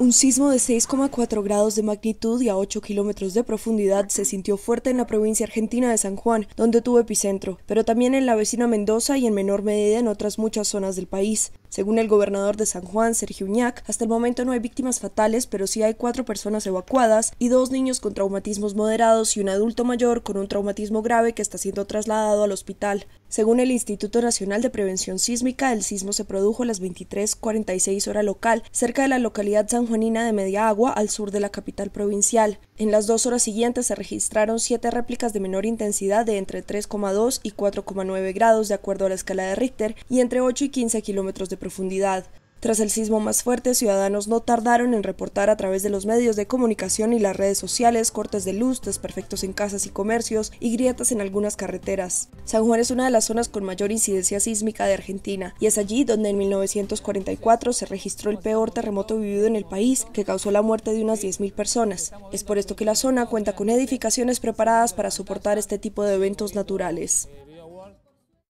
Un sismo de 6,4 grados de magnitud y a 8 kilómetros de profundidad se sintió fuerte en la provincia argentina de San Juan, donde tuvo epicentro, pero también en la vecina Mendoza y en menor medida en otras muchas zonas del país. Según el gobernador de San Juan, Sergio Uñac, hasta el momento no hay víctimas fatales, pero sí hay cuatro personas evacuadas y dos niños con traumatismos moderados y un adulto mayor con un traumatismo grave que está siendo trasladado al hospital. Según el Instituto Nacional de Prevención Sísmica, el sismo se produjo a las 23:46 hora local, cerca de la localidad sanjuanina de Media Agua, al sur de la capital provincial. En las dos horas siguientes se registraron siete réplicas de menor intensidad de entre 3,2 y 4,9 grados de acuerdo a la escala de Richter y entre 8 y 15 kilómetros de profundidad. Tras el sismo más fuerte, ciudadanos no tardaron en reportar a través de los medios de comunicación y las redes sociales cortes de luz, desperfectos en casas y comercios y grietas en algunas carreteras. San Juan es una de las zonas con mayor incidencia sísmica de Argentina y es allí donde en 1944 se registró el peor terremoto vivido en el país que causó la muerte de unas 10.000 personas. Es por esto que la zona cuenta con edificaciones preparadas para soportar este tipo de eventos naturales.